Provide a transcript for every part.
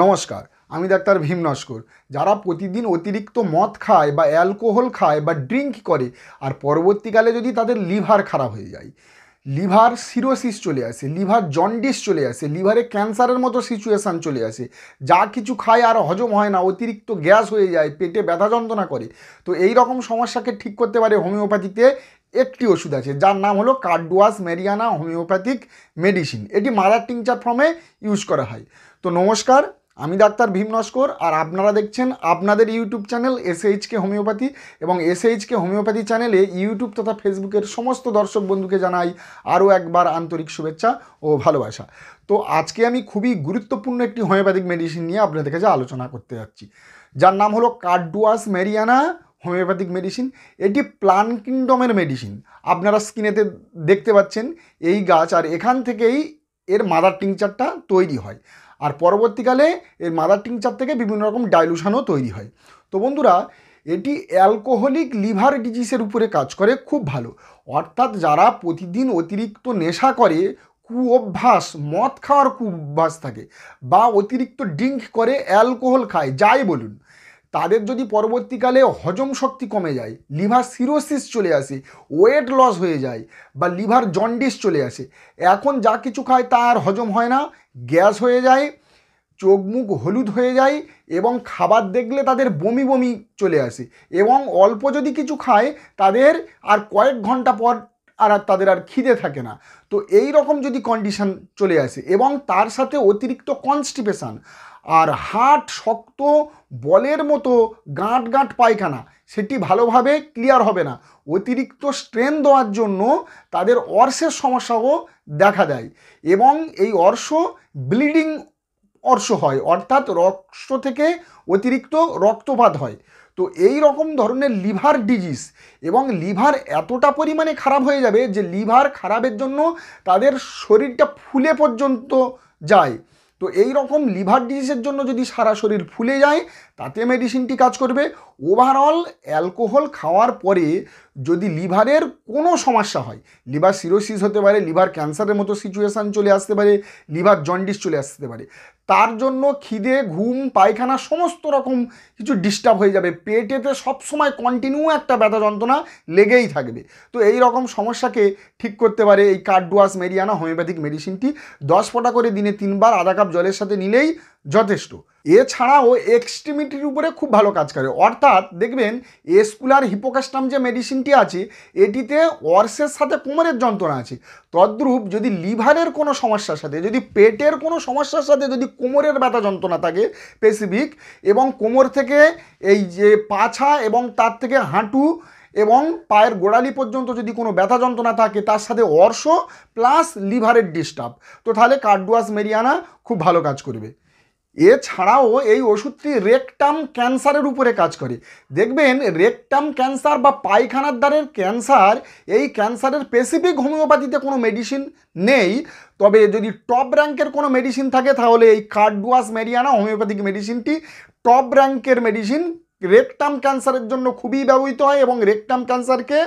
নমস্কার আমি ডাক্তার ভীম নস্কর যারা প্রতিদিন অতিরিক্ত মদ খায় বা অ্যালকোহল খায় বা ড্রিঙ্ক করে আর পরবর্তীকালে যদি তাদের লিভার খারাপ হয়ে যায় লিভার সিরোসিস চলে আসে লিভার জন্ডিস চলে আসে লিভারে ক্যান্সারের মতো সিচুয়েশান চলে আসে যা কিছু খায় আর হজম হয় না অতিরিক্ত গ্যাস হয়ে যায় পেটে ব্যথা যন্ত্রণা করে তো এই রকম সমস্যাকে ঠিক করতে পারে হোমিওপ্যাথিতে একটি ওষুধ আছে যার নাম হলো কার্ডুয়াস মেরিয়ানা হোমিওপ্যাথিক মেডিসিন এটি মারাটিং টিংচার ফর্মে ইউজ করা হয় তো নমস্কার আমি ডাক্তার ভীম নস্কর আর আপনারা দেখছেন আপনাদের ইউটিউব চ্যানেল এসএইচকে হোমিওপ্যাথি এবং এসএইচকে হোমিওপ্যাথি চ্যানেলে ইউটিউব তথা ফেসবুকের সমস্ত দর্শক বন্ধুকে জানাই আরও একবার আন্তরিক শুভেচ্ছা ও ভালোবাসা তো আজকে আমি খুবই গুরুত্বপূর্ণ একটি হোমিওপ্যাথিক মেডিসিন নিয়ে আপনাদের কাছে আলোচনা করতে যাচ্ছি যার নাম হলো কার্ডুয়াস মেরিয়ানা হোমিওপ্যাথিক মেডিসিন এটি প্লান কিংডমের মেডিসিন আপনারা স্ক্রিনেতে দেখতে পাচ্ছেন এই গাছ আর এখান থেকেই এর মাদার টিংচারটা তৈরি হয় আর পরবর্তীকালে এর মাদার টিংচার থেকে বিভিন্ন রকম ডাইলুশানও তৈরি হয় তো বন্ধুরা এটি অ্যালকোহলিক লিভার ডিজিসের উপরে কাজ করে খুব ভালো অর্থাৎ যারা প্রতিদিন অতিরিক্ত নেশা করে কুঅভ্যাস মদ খাওয়ার কুঅভ্যাস থাকে বা অতিরিক্ত ড্রিঙ্ক করে অ্যালকোহল খায় যাই বলুন তাদের যদি পরবর্তীকালে হজম শক্তি কমে যায় লিভার সিরোসিস চলে আসে ওয়েট লস হয়ে যায় বা লিভার জন্ডিস চলে আসে এখন যা কিছু খায় তা আর হজম হয় না গ্যাস হয়ে যায় চোখ মুখ হলুদ হয়ে যায় এবং খাবার দেখলে তাদের বমি বমি চলে আসে এবং অল্প যদি কিছু খায় তাদের আর কয়েক ঘন্টা পর আর তাদের আর খিদে থাকে না তো এই রকম যদি কন্ডিশন চলে আসে এবং তার সাথে অতিরিক্ত কনস্টিপেশান আর হাট শক্ত বলের মতো গাঁট গাঁট পায়খানা সেটি ভালোভাবে ক্লিয়ার হবে না অতিরিক্ত স্ট্রেন দেওয়ার জন্য তাদের অর্শের সমস্যাও দেখা দেয় এবং এই অর্শ ব্লিডিং অর্শ হয় অর্থাৎ রক্ত থেকে অতিরিক্ত রক্তপাত হয় তো এই রকম ধরনের লিভার ডিজিজ এবং লিভার এতটা পরিমাণে খারাপ হয়ে যাবে যে লিভার খারাপের জন্য তাদের শরীরটা ফুলে পর্যন্ত যায় তো এই রকম লিভার ডিজিজের জন্য যদি সারা শরীর ফুলে যায় তাতে মেডিসিনটি কাজ করবে ওভারঅল অ্যালকোহল খাওয়ার পরে যদি লিভারের কোনো সমস্যা হয় লিভার সিরোসিস হতে পারে লিভার ক্যান্সারের মতো সিচুয়েশান চলে আসতে পারে লিভার জন্ডিস চলে আসতে পারে তার জন্য খিদে ঘুম পায়খানা সমস্ত রকম কিছু ডিস্টার্ব হয়ে যাবে পেটেতে সবসময় কন্টিনিউ একটা ব্যথা যন্ত্রণা লেগেই থাকবে তো এই রকম সমস্যাকে ঠিক করতে পারে এই কার্ডুয়াস মেরিয়ানা হোমিওপ্যাথিক মেডিসিনটি দশ ফোঁটা করে দিনে তিনবার আধা কাপ জলের সাথে নিলেই যথেষ্ট এছাড়াও এক্সট্রিমিটির উপরে খুব ভালো কাজ করে অর্থাৎ দেখবেন এসকুলার হিপোকাস্টাম যে মেডিসিনটি আছে এটিতে অর্সের সাথে কোমরের যন্ত্রণা আছে তদ্রূপ যদি লিভারের কোনো সমস্যার সাথে যদি পেটের কোনো সমস্যার সাথে যদি কোমরের ব্যথা যন্ত্রণা থাকে স্পেসিফিক এবং কোমর থেকে এই যে পাছা এবং তার থেকে হাঁটু এবং পায়ের গোড়ালি পর্যন্ত যদি কোনো ব্যথা যন্ত্রণা থাকে তার সাথে অর্শ প্লাস লিভারের ডিস্টার্ব তো তাহলে কার্ডুয়াস মেরিয়ানা খুব ভালো কাজ করবে এছাড়াও এই ওষুধটি রেকটাম ক্যান্সারের উপরে কাজ করে দেখবেন রেকটাম ক্যান্সার বা পায়খানার দ্বারের ক্যান্সার এই ক্যান্সারের স্পেসিফিক হোমিওপ্যাথিতে কোনো মেডিসিন নেই তবে যদি টপ র্যাঙ্কের কোনো মেডিসিন থাকে তাহলে এই কার্ডুয়াস মেরিয়ানা হোমিওপ্যাথিক মেডিসিনটি টপ র্যাঙ্কের মেডিসিন রেকটাম ক্যান্সারের জন্য খুবই ব্যবহৃত হয় এবং রেকটাম ক্যান্সারকে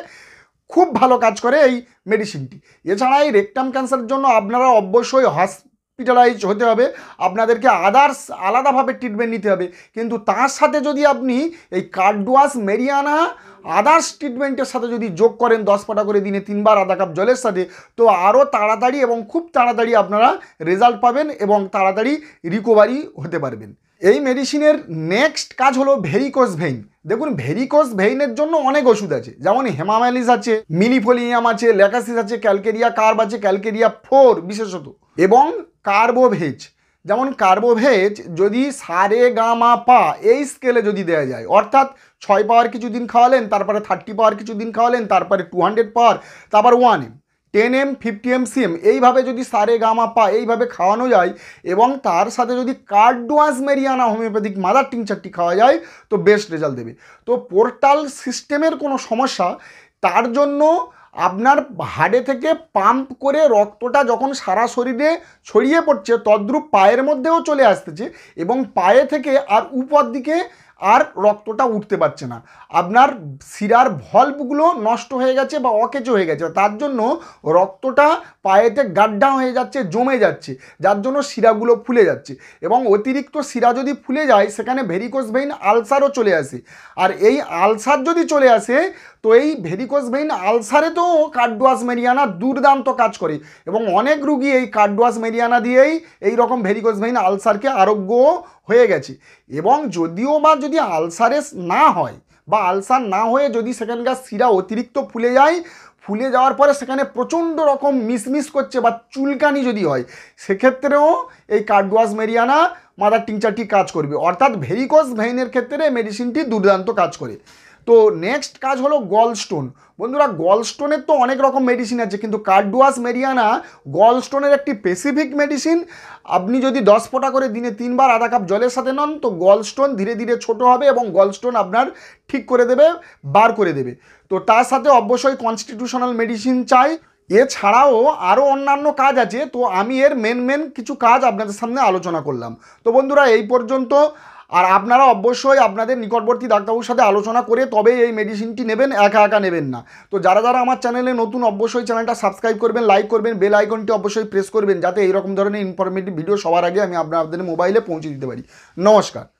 খুব ভালো কাজ করে এই মেডিসিনটি এছাড়া এই রেকটাম ক্যান্সারের জন্য আপনারা অবশ্যই হস হসপিটালাইজ হতে হবে আপনাদেরকে আদার্স আলাদাভাবে ট্রিটমেন্ট নিতে হবে কিন্তু তার সাথে যদি আপনি এই কার্ডোয়াস মেরিয়ানা আদার্স ট্রিটমেন্টের সাথে যদি যোগ করেন দশ পাটা করে দিনে তিনবার আধা কাপ জলের সাথে তো আরও তাড়াতাড়ি এবং খুব তাড়াতাড়ি আপনারা রেজাল্ট পাবেন এবং তাড়াতাড়ি রিকোভারি হতে পারবেন এই মেডিসিনের নেক্সট কাজ হলো ভেরিকোস ভেইন দেখুন ভেরিকোস ভেইনের জন্য অনেক ওষুধ আছে যেমন হেমামালিস আছে মিলিফোলিয়াম আছে ল্যাকাসিস আছে ক্যালকেরিয়া কার্ব আছে ক্যালকেরিয়া ফোর বিশেষত এবং কার্বোভেজ যেমন কার্বোভেজ যদি সারে গামা পা এই স্কেলে যদি দেওয়া যায় অর্থাৎ ছয় পাওয়ার কিছু দিন খাওয়ালেন তারপরে থার্টি পাওয়ার কিছু দিন খাওয়ালেন তারপরে টু হান্ড্রেড পাওয়ার তারপর one M ten M fifty M CM এইভাবে যদি সারে গামা পা এইভাবে খাওয়ানো যায় এবং তার সাথে যদি কার্ডোয়াজ মেরিয়ানা হোমিওপ্যাথিক মাদার টিংচারটি খাওয়া যায় তো বেস্ট রেজাল্ট দেবে তো পোর্টাল সিস্টেমের কোনো সমস্যা তার জন্য আপনার হাড়ে থেকে পাম্প করে রক্তটা যখন সারা শরীরে ছড়িয়ে পড়ছে তদ্রুপ পায়ের মধ্যেও চলে আসতেছে এবং পায়ে থেকে আর উপর দিকে আর রক্তটা উঠতে পারছে না আপনার শিরার ভল্পগুলো নষ্ট হয়ে গেছে বা অকেজো হয়ে গেছে তার জন্য রক্তটা পায়েতে গাড্ডা হয়ে যাচ্ছে জমে যাচ্ছে যার জন্য শিরাগুলো ফুলে যাচ্ছে এবং অতিরিক্ত শিরা যদি ফুলে যায় সেখানে ভেরিকোস ভেইন আলসারও চলে আসে আর এই আলসার যদি চলে আসে তো এই ভেরিকোস ভেইন আলসারে তো কার্ডোয়াস মেরিয়ানা দুর্দান্ত কাজ করে এবং অনেক রুগী এই কার্ডোয়াস মেরিয়ানা দিয়েই এই রকম ভেরিকোস ভেইন আলসারকে আরোগ্য হয়ে গেছে এবং যদিও বা যদি যদি আলসারেস না হয় বা আলসার না হয়ে যদি সেখানকার শিরা অতিরিক্ত ফুলে যায় ফুলে যাওয়ার পরে সেখানে প্রচণ্ড রকম মিসমিস করছে বা চুলকানি যদি হয় সেক্ষেত্রেও এই কার্ডওয়াস মেরিয়ানা মাদার টিংচারটি কাজ করবে অর্থাৎ ভেরিকস ভেইনের ক্ষেত্রে মেডিসিনটি দুর্দান্ত কাজ করে তো নেক্সট কাজ হলো গলস্টোন বন্ধুরা গলস্টোনের তো অনেক রকম মেডিসিন আছে কিন্তু কার্ডুয়াস মেরিয়ানা গলস্টোনের একটি স্পেসিফিক মেডিসিন আপনি যদি দশ ফোঁটা করে দিনে তিনবার আধা কাপ জলের সাথে নন তো গলস্টোন ধীরে ধীরে ছোট হবে এবং গলস্টোন আপনার ঠিক করে দেবে বার করে দেবে তো তার সাথে অবশ্যই কনস্টিটিউশনাল মেডিসিন চাই এছাড়াও আরও অন্যান্য কাজ আছে তো আমি এর মেন মেন কিছু কাজ আপনাদের সামনে আলোচনা করলাম তো বন্ধুরা এই পর্যন্ত আর আপনারা অবশ্যই আপনাদের নিকটবর্তী ডাক্তারবাবুর সাথে আলোচনা করে তবে এই মেডিসিনটি নেবেন একা একা নেবেন না তো যারা যারা আমার চ্যানেলে নতুন অবশ্যই চ্যানেলটা সাবস্ক্রাইব করবেন লাইক করবেন বেল আইকনটি অবশ্যই প্রেস করবেন যাতে এইরকম ধরনের ইনফরমেটিভ ভিডিও সবার আগে আমি আপনাদের মোবাইলে পৌঁছে দিতে পারি নমস্কার